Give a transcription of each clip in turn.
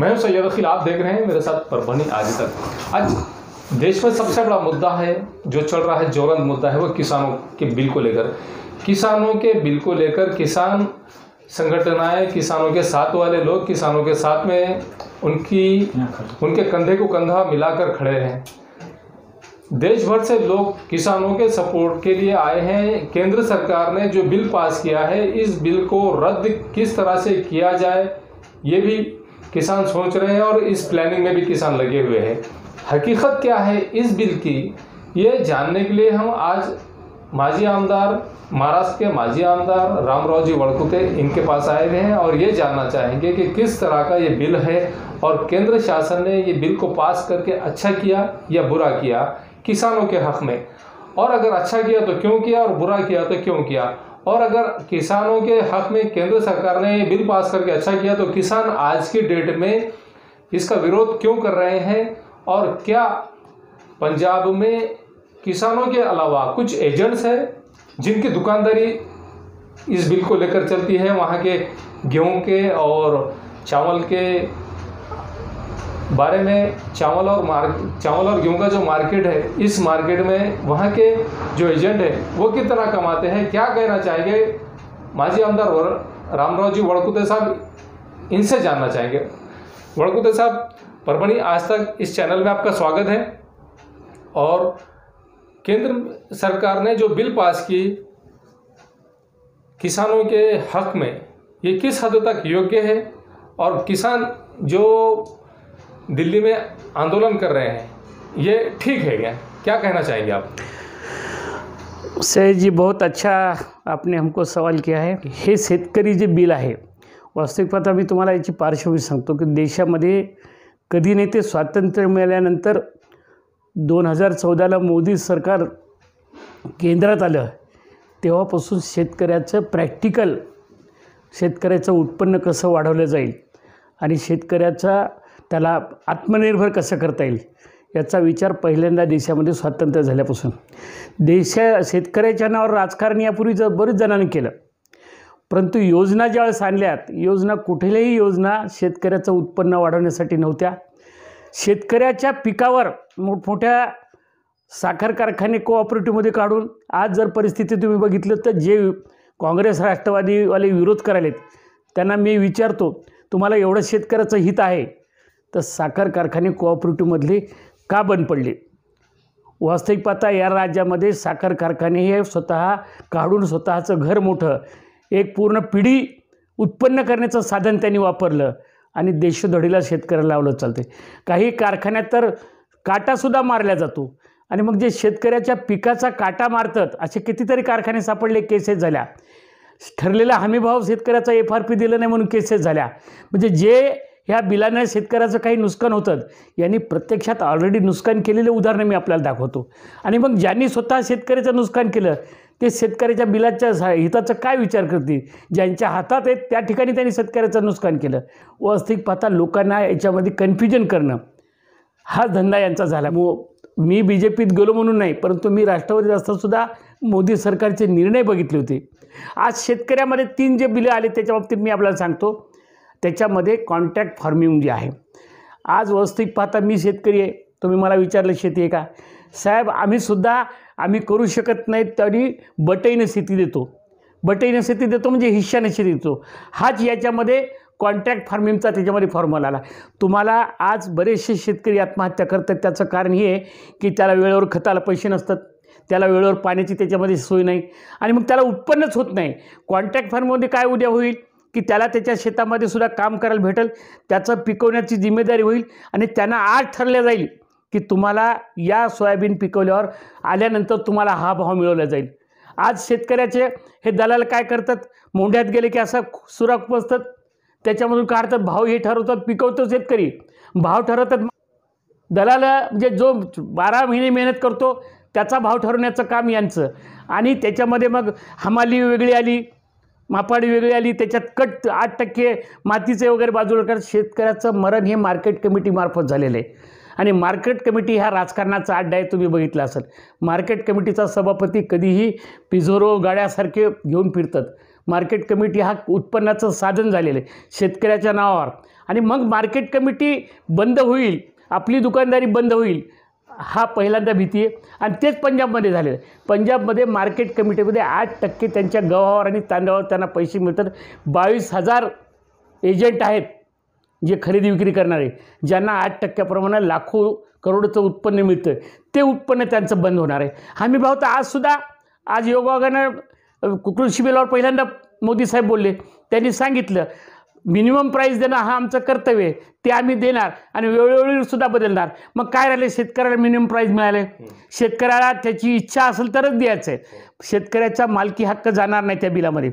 मैं हूं सैयद अखिल आप देख रहे हैं मेरे साथ परभनी आज तक आज देश में सबसे बड़ा मुद्दा है जो चल रहा है ज्वलंत मुद्दा है वो किसानों के बिल को लेकर किसानों के बिल को लेकर किसान संगठन आए किसानों के साथ वाले लोग किसानों के साथ में उनकी उनके कंधे को कंधा मिलाकर खड़े हैं देश भर से लोग किसानों के सपोर्ट के लिए आए हैं केंद्र सरकार ने जो बिल पास किया है इस बिल को रद्द किस तरह से किया जाए ये भी किसान सोच रहे हैं और इस प्लानिंग में भी किसान लगे हुए हैं हकीकत क्या है इस बिल की ये जानने के लिए हम आज माजी आमदार महाराष्ट्र के माजी आमदार रामराव जी वड़कुते इनके पास आए हुए हैं और ये जानना चाहेंगे कि किस तरह का ये बिल है और केंद्र शासन ने ये बिल को पास करके अच्छा किया या बुरा किया किसानों के हक में और अगर अच्छा किया तो क्यों किया और बुरा किया तो क्यों किया और अगर किसानों के हक में केंद्र सरकार ने ये बिल पास करके अच्छा किया तो किसान आज की डेट में इसका विरोध क्यों कर रहे हैं और क्या पंजाब में किसानों के अलावा कुछ एजेंट्स हैं जिनकी दुकानदारी इस बिल को लेकर चलती है वहाँ के गेहूँ के और चावल के बारे में चावल और मार्क चावल और गेहूँ का जो मार्केट है इस मार्केट में वहाँ के जो एजेंट है वो कितना कमाते हैं क्या कहना चाहेंगे माजी आमदार रामराव जी वड़कुते साहब इनसे जानना चाहेंगे वड़कुते साहब परमणी आज तक इस चैनल में आपका स्वागत है और केंद्र सरकार ने जो बिल पास की किसानों के हक में ये किस हद तक योग्य है और किसान जो दिल्ली में आंदोलन कर रहे हैं ये ठीक है क्या क्या कहना चाहेंगे आप सहेज जी बहुत अच्छा आपने हमको सवाल किया है हे शेतकरी जे बिल आहे वास्तविकपात मी तुम्हाला याची पार्श्वभूमी सांगतो की देशामध्ये कधी नाही ते स्वातंत्र्य मिळाल्यानंतर दोन हजार चौदाला मोदी सरकार केंद्रात आलं तेव्हापासून शेतकऱ्याचं प्रॅक्टिकल शेतकऱ्याचं उत्पन्न कसं वाढवलं जाईल आणि शेतकऱ्याचा त्याला आत्मनिर्भर कसं करता येईल याचा विचार पहिल्यांदा देशामध्ये स्वातंत्र्य झाल्यापासून देशा शेतकऱ्याच्या नावावर राजकारण यापूर्वी जर बरेच जणांनी केलं परंतु योजना ज्यावेळेस आणल्यात योजना कुठल्याही योजना शेतकऱ्याचं उत्पन्न वाढवण्यासाठी नव्हत्या शेतकऱ्याच्या पिकावर मोठमोठ्या साखर कारखाने कोऑपरेटिव्हमध्ये काढून आज जर परिस्थिती तुम्ही बघितलं तर जे काँग्रेस राष्ट्रवादीवाले विरोध करायलेत त्यांना मी विचारतो तुम्हाला एवढं शेतकऱ्याचं हित आहे तर साखर कारखाने कोऑपरेटिव्हमधले का बंद पडले वास्तविक पाहता या राज्यामध्ये साखर कारखाने हे स्वतः काढून स्वतःचं घर मोठं एक पूर्ण पिढी उत्पन्न करण्याचं साधन त्यांनी वापरलं आणि देशधडीला शेतकऱ्याला लावलं चालते काही कारखान्यात तर काटासुद्धा मारल्या जातो आणि मग जे शेतकऱ्याच्या पिकाचा काटा मारतात असे कितीतरी कारखाने सापडले केसेस झाल्या ठरलेला हमीभाव शेतकऱ्याचा एफ आर पी दिलं नाही म्हणून केसेस झाल्या म्हणजे जे ह्या बिलाने शेतकऱ्याचं काही नुकसान होतं यांनी प्रत्यक्षात ऑलरेडी नुकसान केलेले उदाहरणं मी आपल्याला दाखवतो आणि मग ज्यांनी स्वतः शेतकऱ्याचं नुकसान केलं ते शेतकऱ्याच्या बिलाच्या हिताचा काय विचार करतील ज्यांच्या हातात आहेत त्या ठिकाणी त्यांनी शेतकऱ्याचं नुकसान केलं वास्तविक पाहता लोकांना याच्यामध्ये कन्फ्युजन करणं हा धंदा यांचा झाला मो मी बी जे पीत गेलो म्हणून नाही परंतु मी राष्ट्रवादीत असतानासुद्धा मोदी सरकारचे निर्णय बघितले होते आज शेतकऱ्यामध्ये तीन जे बिलं आले त्याच्या बाबतीत मी आपल्याला सांगतो त्याच्यामध्ये कॉन्ट्रॅक्ट फार्मिंग जे आहे आज व्यवस्थित पाहता मी शेतकरी आहे तुम्ही मला विचारलं शेती आहे का साहेब आम्हीसुद्धा आम्ही करू शकत नाही तरी बटईनं शेती देतो बटईनं शेती देतो म्हणजे हिश्श्यानं शेती देतो हाच याच्यामध्ये कॉन्ट्रॅक्ट फार्मिंगचा त्याच्यामध्ये फॉर्म्युला आला तुम्हाला आज बरेचसे शेतकरी आत्महत्या करतात त्याचं कारण हे आहे की त्याला वेळेवर खताला पैसे नसतात त्याला वेळेवर पाण्याची त्याच्यामध्ये सोय नाही आणि मग त्याला उत्पन्नच होत नाही कॉन्ट्रॅक्ट फार्ममध्ये काय उद्या होईल की त्याला त्याच्या शेतामध्ये सुद्धा काम करायला भेटेल त्याचं पिकवण्याची जिम्मेदारी होईल आणि त्यांना आज ठरल्या जाईल की तुम्हाला या सोयाबीन पिकवल्यावर आल्यानंतर तुम्हाला हा भाव मिळवला जाईल आज शेतकऱ्याचे हे दलाल काय करतात मोंढ्यात गेले की असा सुराख पोचतात त्याच्यामधून काढतात भाव हे ठरवतात पिकवतो शेतकरी भाव ठरवतात दलाल म्हणजे जो बारा महिने मेहनत करतो त्याचा भाव ठरवण्याचं काम यांचं आणि त्याच्यामध्ये मग हमाली वेगळी आली मापाडी वेगळी आली त्याच्यात कट आठ टक्के मातीचे वगैरे बाजूला करत शेतकऱ्याचं मरण हे मार्केट कमिटीमार्फत झालेलं आहे आणि मार्केट कमिटी हा राजकारणाचा अड्डा आहे तुम्ही बघितला असेल मार्केट कमिटीचा सभापती कधीही पिझोरो गाड्यासारखे घेऊन फिरतात मार्केट कमिटी हा उत्पन्नाचं साधन झालेलं आहे शेतकऱ्याच्या नावावर आणि मग मार्केट कमिटी बंद होईल आपली दुकानदारी बंद होईल हा पहिल्यांदा भीती आहे आणि तेच पंजाबमध्ये झालेलं आहे पंजाबमध्ये मार्केट कमिटीमध्ये आठ टक्के त्यांच्या गव्हावर आणि तांदळावर त्यांना पैसे मिळतात बावीस हजार एजंट आहेत जे खरेदी विक्री करणारे ज्यांना आठ टक्क्याप्रमाणे लाखो करोडचं उत्पन्न मिळतं ते उत्पन्न त्यांचं बंद होणार आहे आम्ही भाव तर आजसुद्धा आज योगायोगानं कृषी बिलावर पहिल्यांदा मोदी साहेब बोलले त्यांनी सांगितलं मिनिमम प्राईस देणं हा आमचं कर्तव्य आहे ते आम्ही देणार आणि वेळोवेळी सुद्धा बदलणार मग काय राहिले शेतकऱ्याला मिनिमम प्राईज मिळाले शेतकऱ्याला त्याची इच्छा असेल तरच द्यायचं आहे शेतकऱ्याचा मालकी हक्क जाणार नाही त्या बिलामध्ये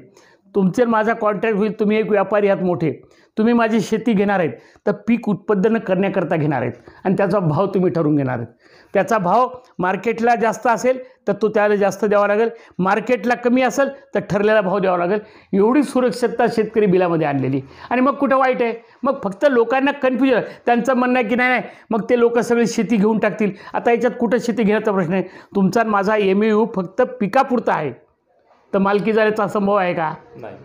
तुमचे माझा कॉन्ट्रॅक्ट होईल तुम्ही एक व्यापारी आहात मोठे तुम्ही माझी शेती घेणार आहेत तर पीक उत्पादन करण्याकरता घेणार आहेत आणि त्याचा भाव तुम्ही ठरवून घेणार आहेत त्याचा भाव मार्केटला जास्त असेल तर तो त्याला जास्त द्यावा लागेल मार्केटला कमी असेल तर ठरलेला भाव द्यावा लागेल एवढी सुरक्षितता शेतकरी बिलामध्ये आणलेली आणि मग कुठं वाईट आहे मग फक्त लोकांना कन्फ्युजन त्यांचं म्हणणं आहे की नाही नाही मग ते लोक सगळे शेती घेऊन टाकतील आता याच्यात कुठं शेती घेण्याचा प्रश्न आहे तुमचा माझा एम यू फक्त पिकापुरता आहे तर मालकी जाण्याचा संभव आहे का नाही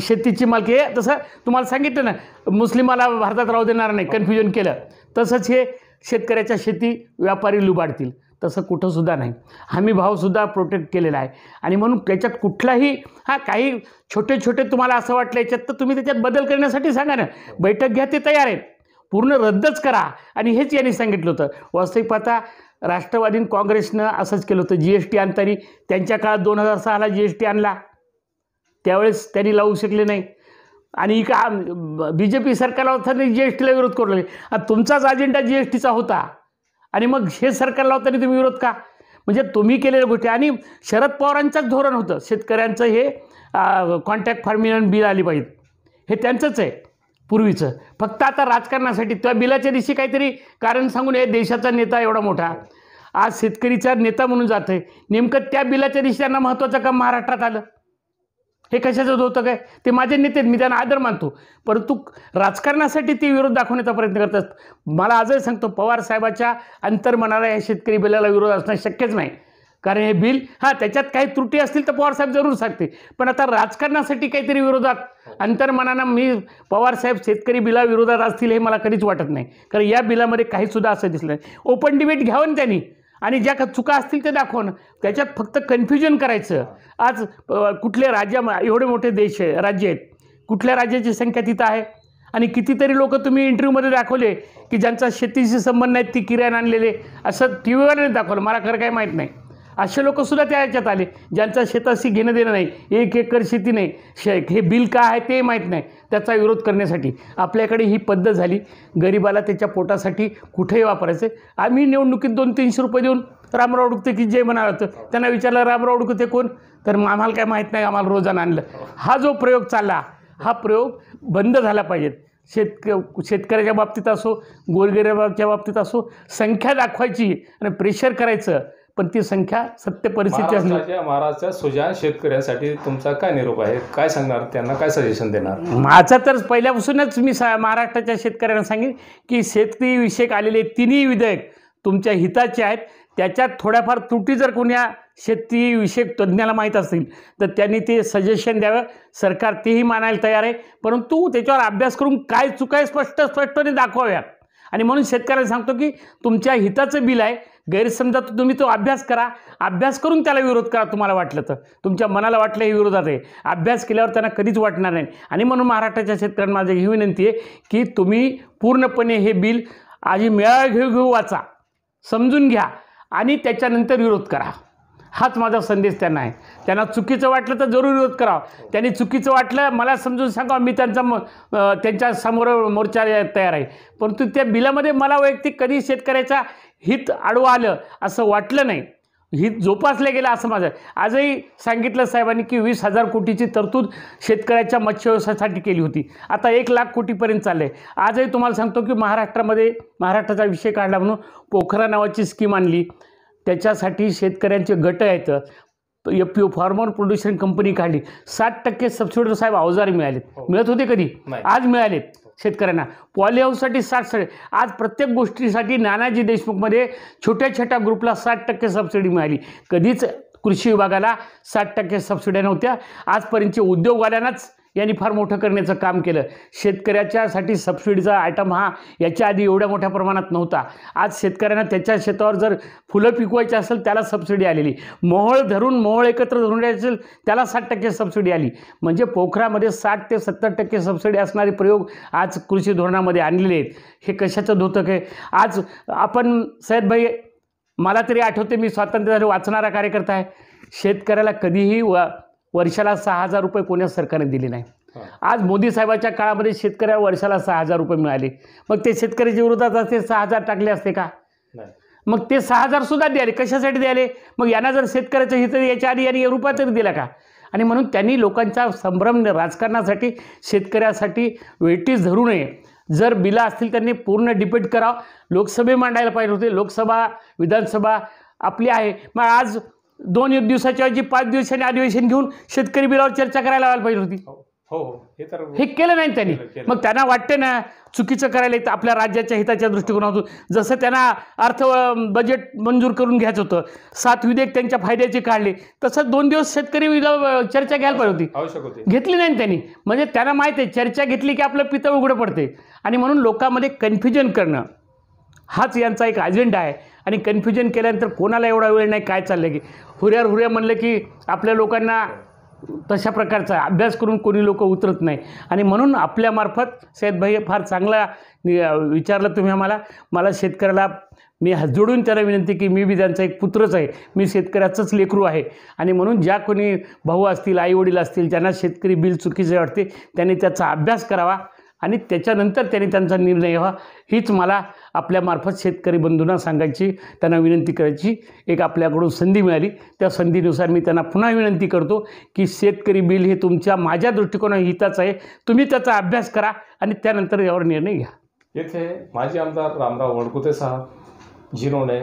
शेतीची मालकी हे तसं तुम्हाला सांगितलं ना मुस्लिमाला भारतात राहू देणार नाही कन्फ्युजन हो. केलं तसंच हे शेतकऱ्याच्या शेती व्यापारी लुबाडतील तसं कुठंसुद्धा नाही हमी भावसुद्धा प्रोटेक्ट केलेला आहे आणि म्हणून त्याच्यात कुठलाही हा काही छोटे छोटे तुम्हाला असं वाटलं याच्यात तर तुम्ही त्याच्यात बदल करण्यासाठी सांगा ना हो. बैठक घ्या ते तयार आहेत पूर्ण रद्दच करा आणि हेच यांनी सांगितलं होतं वास्तविक पाहता राष्ट्रवादीन काँग्रेसनं असंच केलं होतं जी एस टी आणताना त्यांच्या काळात दोन हजार सहाला जी एस टी आणला त्यावेळेस त्यांनी लावू शकले नाही आणि का बी जे पी सरकारला होता त्यांनी जी एस टीला विरोध करू लागले आणि तुमचाच अजेंडा जी एस टीचा होता आणि मग हे सरकार लावताना तुम्ही विरोध का म्हणजे तुम्ही केलेल्या गोष्टी आणि शरद पवारांचंच धोरण होतं शेतकऱ्यांचं हे कॉन्ट्रॅक्ट फार्मिंग बिल आली पाहिजे हे त्यांचंच आहे पूर्वीचं फक्त आता राजकारणासाठी त्या बिलाच्या दिवशी काहीतरी कारण सांगून हे देशाचा नेता एवढा मोठा आज शेतकरीचा नेता म्हणून जात आहे नेमकं त्या बिलाच्या दिवशी त्यांना महत्त्वाचं काम महाराष्ट्रात आलं हे कशाचं होतं काय ते माझे नेते मी त्यांना आदर मानतो परंतु राजकारणासाठी ते विरोध दाखवण्याचा प्रयत्न करतात मला आजही सांगतो पवार साहेबाच्या अंतर्मनाला या शेतकरी बिलाला विरोध असणं शक्यच नाही कारण हे बिल हां त्याच्यात काही त्रुटी असतील तर पवारसाहेब जरूर सांगते पण आता राजकारणासाठी काहीतरी विरोधात अंतर्मनानं मी पवारसाहेब शेतकरी बिला विरोधात असतील हे मला कधीच वाटत नाही कारण या बिलामध्ये काहीसुद्धा असं दिसलं ओपन डिबेट घ्यावं त्यांनी आणि ज्या का चुका असतील ते दाखवून त्याच्यात फक्त कन्फ्युजन करायचं आज कुठल्या राज्या एवढे मोठे देश आहे राज्य आहेत कुठल्या राज्याची संख्या तिथं आहे आणि कितीतरी लोक तुम्ही इंटरव्ह्यूमध्ये दाखवले की ज्यांचा शेतीशी संबंध नाहीत ती किराण आणलेले असं टी व्हीवर दाखवलं मला खरं काही माहीत नाही असे लोकंसुद्धा त्या याच्यात आले ज्यांचा शेताशी घेणं देणं नाही एक एकर शेती नाही शे हे बिल काय आहे ते माहीत नाही त्याचा विरोध करण्यासाठी आपल्याकडे ही पद्धत झाली गरिबाला त्याच्या पोटासाठी कुठेही वापरायचे आम्ही निवडणुकीत दोन तीनशे रुपये देऊन रामराव उडकते की जे म्हणाल होतं त्यांना विचारलं रामराव उडकते कोण तर आम्हाला काय माहीत नाही आम्हाला रोजानं आणलं हा जो प्रयोग चालला हा प्रयोग बंद झाला पाहिजेत शेतक शेतकऱ्याच्या बाबतीत असो गोरगरीबाच्या बाबतीत असो संख्या दाखवायची आणि प्रेशर करायचं पण ती संख्या सत्य परिस्थिती असली महाराष्ट्राच्या सुजान शेतकऱ्यांसाठी तुमचा काय निरोप आहे काय सांगणार त्यांना काय सजेशन देणार माझं तर पहिल्यापासूनच मी सा महाराष्ट्राच्या शेतकऱ्यांना सांगेन की विषयक आलेले तिन्ही विधेयक तुमच्या हिताचे आहेत त्याच्यात थोड्याफार त्रुटी जर कोण्या शेतीविषयक तज्ज्ञाला माहीत असतील तर त्यांनी ते सजेशन द्यावं सरकार तेही मानायला तयार आहे परंतु त्याच्यावर अभ्यास करून काय चुकाय स्पष्ट स्पष्टपणे दाखवाव्यात आणि म्हणून शेतकऱ्यांना सांगतो की तुमच्या हिताचं बिल आहे गैरसमजा तुम्ही तो अभ्यास करा अभ्यास करून त्याला विरोध करा तुम्हाला वाटलं तर तुमच्या मनाला वाटलं हे विरोधात आहे अभ्यास केल्यावर त्यांना कधीच वाटणार नाही आणि म्हणून महाराष्ट्राच्या शेतकऱ्यांना माझी ही विनंती आहे की तुम्ही पूर्णपणे हे बिल आधी मेळावा घेऊ घेऊ वाचा समजून घ्या आणि त्याच्यानंतर विरोध करा हाच माझा संदेश त्यांना आहे त्यांना चुकीचं वाटलं तर जरूर विरोध करावा त्यांनी चुकीचं वाटलं मला समजून सांगा मी त्यांचा म त्यांच्या समोर मोर्चा तयार आहे परंतु त्या बिलामध्ये मला वैयक्तिक कधी शेतकऱ्याचा हित आडवं आलं असं वाटलं नाही हित जोपासलं गेलं असं माझं आजही सांगितलं साहेबांनी की वीस हजार कोटीची तरतूद शेतकऱ्याच्या मत्स्य व्यवसायासाठी केली होती आता एक लाख कोटीपर्यंत चाललं आहे आजही तुम्हाला सांगतो की महाराष्ट्रामध्ये महाराष्ट्राचा विषय काढला म्हणून पोखरा नावाची स्कीम आणली त्याच्यासाठी शेतकऱ्यांचे गट आहेत F P O farmer production company काढली साठ टक्के सबसिडी साहेब अवजार मिळाले हो. मिळत होते कधी आज मिळालेत शेतकऱ्यांना पॉलीहाऊससाठी साठ आज प्रत्येक गोष्टीसाठी नानाजी देशमुखमध्ये छोट्या छोट्या ग्रुपला साठ टक्के सबसिडी मिळाली कधीच कृषी विभागाला साठ टक्के सबसिड्या नव्हत्या आजपर्यंतचे उद्योगवाल्यांनाच यांनी फार मोठं करण्याचं काम केलं शेतकऱ्याच्यासाठी सबसिडीचा आयटम हा याच्या आधी एवढ्या मोठ्या प्रमाणात नव्हता आज शेतकऱ्यांना त्याच्या शेतावर जर फुलं पिकवायची असेल त्याला सबसिडी आलेली मोहळ धरून मोहळ एकत्र धरून असेल त्याला साठ टक्के सबसिडी आली म्हणजे पोखरामध्ये साठ ते सत्तर टक्के सबसिडी असणारे प्रयोग आज कृषी धोरणामध्ये आणलेले आहेत हे कशाचं धोतक आहे आज आपण सयदभाई मला तरी आठवते मी स्वातंत्र्य झाले वाचणारा कार्यकर्ता आहे शेतकऱ्याला कधीही व वर्षाला सहा हजार रुपये कोण्याच सरकारने दिले नाही आज मोदी साहेबाच्या काळामध्ये शेतकऱ्या वर्षाला सहा हजार रुपये मिळाले मग ते शेतकऱ्याच्या विरोधात असते सहा हजार टाकले असते का मग ते सहा हजार सुद्धा द्याले कशासाठी द्यायले मग यांना जर शेतकऱ्याचं हित याच्या आधी यांनी रुपया तरी दिला का आणि म्हणून त्यांनी लोकांचा संभ्रम राजकारणासाठी शेतकऱ्यासाठी वेटीस धरू नये जर बिला असतील त्यांनी पूर्ण डिबेट करावं लोकसभे मांडायला पाहिजे होते लोकसभा विधानसभा आपली आहे मग आज दोन एक दिवसाच्या ऐवजी पाच दिवसांनी अधिवेशन घेऊन शेतकरी बिलावर चर्चा करायला व्हायला पाहिजे होती हो, हो, हो. हे केलं नाही त्यांनी मग त्यांना वाटते ना चुकीचं करायला येतं आपल्या राज्याच्या हिताच्या दृष्टिकोनातून जसं त्यांना अर्थ बजेट मंजूर करून घ्यायचं होतं सात विधेयक त्यांच्या फायद्याचे काढले तसं दोन दिवस शेतकरी चर्चा घ्यायला पाहिजे होती घेतली नाही त्यांनी म्हणजे त्यांना माहिती आहे चर्चा घेतली की आपलं पितं उघडं पडते आणि म्हणून लोकांमध्ये कन्फ्युजन करणं हाच यांचा एक अजेंडा आहे आणि कन्फ्युजन केल्यानंतर कोणाला एवढा वेळ नाही काय चाललं की हुऱ्या हुऱ्या म्हणलं की आपल्या लोकांना तशा प्रकारचा अभ्यास करून कोणी लोक उतरत नाही आणि म्हणून आपल्यामार्फत सैदभाई फार चांगला विचारलं तुम्ही आम्हाला मला शेतकऱ्याला मी जोडून त्याला विनंती की मी बी त्यांचा एक पुत्रच आहे मी शेतकऱ्याचंच लेकरू आहे आणि म्हणून ज्या कोणी भाऊ असतील आईवडील असतील ज्यांना शेतकरी बिल चुकीचे वाटते त्यांनी त्याचा अभ्यास करावा आणि त्याच्यानंतर त्यांनी त्यांचा निर्णय व्हा हीच मला आपल्यामार्फत शेतकरी बंधूंना सांगायची त्यांना विनंती करायची एक आपल्याकडून संधी मिळाली त्या संधीनुसार मी त्यांना पुन्हा विनंती करतो की शेतकरी बिल हे तुमच्या माझ्या दृष्टिकोना हिताचं आहे तुम्ही त्याचा अभ्यास करा आणि त्यानंतर यावर निर्णय घ्या येथे माजी आमदार रामराव वडकुते साहेब जिनोने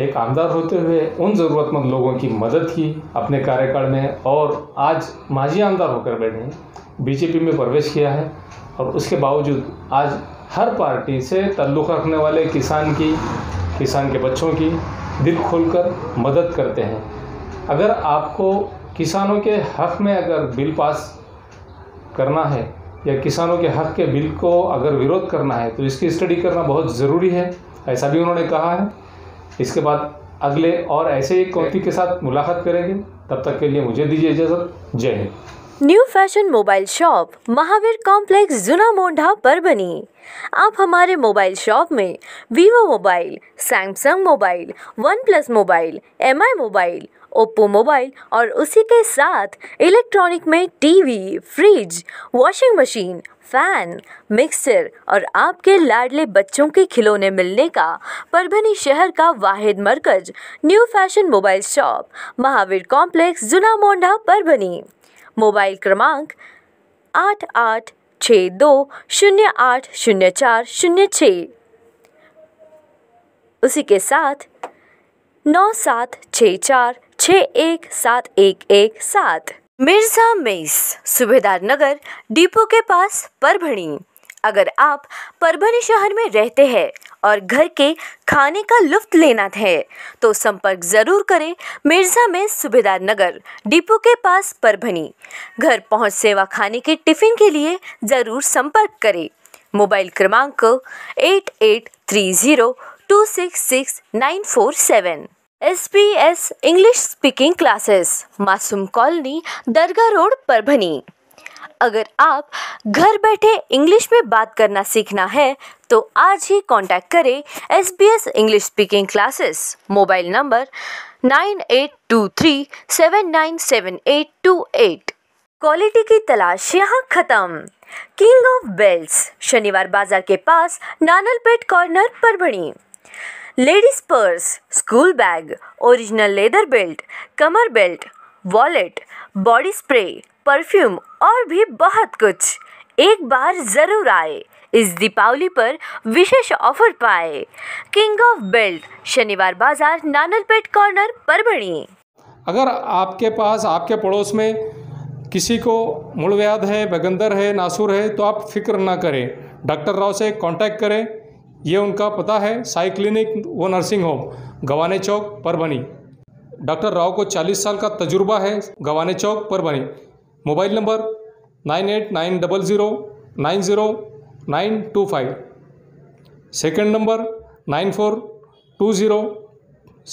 एक आमदार होते हुए उन ज़रूरतमंद लोगों की मदद की अपने कार्यकाल में और आज माजी आमदार होकर बैठे हैं बीजेपी में प्रवेश किया है और उसके बावजूद आज हर पार्टी से ताल्लुक़ रखने वाले किसान की किसान के बच्चों की दिल खोलकर मदद करते हैं अगर आपको किसानों के हक़ में अगर बिल पास करना है या किसानों के हक़ के बिल को अगर विरोध करना है तो इसकी स्टडी करना बहुत ज़रूरी है ऐसा भी उन्होंने कहा है इसके बाद अगले और ऐसे एक कॉपी के साथ मुलाकात करेंगे तब तक के लिए मुझे दीजिए इजाज़त जय हिंद new fashion mobile shop Mahavir complex Juna Mondha पर बनी आप हमारे मोबाइल शॉप में Vivo mobile Samsung mobile one plus mobile M mobile Oppo mobile और उसी के साथ इलेक्ट्रॉनिक में TV fridge washing machine fan mixer और आपके लाडले बच्चों के खिलौने मिलने का परभनी शहर का वाहिद मरकज new fashion mobile shop Mahavir complex Juna Mondha परभनी mobile क्रमांक आठ आठ छः दो शून्य आठ शून्य चार शून्य छ उसी के साथ नौ सात छः चार छः एक सात एक एक सात मिर्जा मेस सुबेदार नगर डिपो के पास परभणी अगर आप परभणी शहर में रहते हैं और घर के खाने का लुफ्त लेना है तो संपर्क ज़रूर करें मिर्ज़ा में सुबेदार नगर डिपो के पास परभणी घर पहुंच सेवा खाने के टिफ़िन के लिए ज़रूर संपर्क करें मोबाइल क्रमांक eight eight three zero two six six nine four seven S B S English speaking classes Masoom colony Dargah road Parbhani अगर आप घर बैठे इंग्लिश में बात करना सीखना है तो आज ही कांटेक्ट करें S B S English speaking classes mobile number nine eight two three seven nine seven eight two eight quality की तलाश यहाँ ख़त्म किंग ऑफ बेल्स शनिवार बाजार के पास Nanalpeth corner Parbhani ladies purse school bag original leather belt कमर belt wallet body spray perfume और भी बहुत कुछ एक बार ज़रूर आए इस दीपावली पर विशेष ऑफर पाए किंग ऑफ बेल्ट शनिवार बाजार नानलपेट कॉर्नर पर बनी अगर आपके पास आपके पड़ोस में किसी को मुड़व्याध है बगंदर है नासूर है तो आप फिक्र ना करें डॉक्टर राव से कांटेक्ट करें ये उनका पता है साई क्लिनिक व nursing home Gawane Chowk Parbhani doctor Rao को 40 साल का तजुर्बा है Gawane Chowk Parbhani mobile number nine eight nine double zero nine zero nine two five second number nine four two zero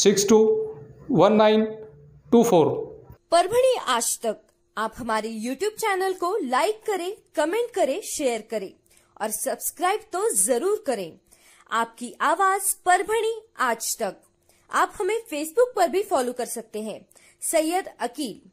six two one nine two four Parbhani आज तक आप हमारे YouTube चैनल को लाइक करें कमेंट करें शेयर करें और सब्सक्राइब तो जरूर करें आपकी आवाज परभणी आज तक आप हमें फेसबुक पर भी फॉलो कर सकते हैं सैयद अकील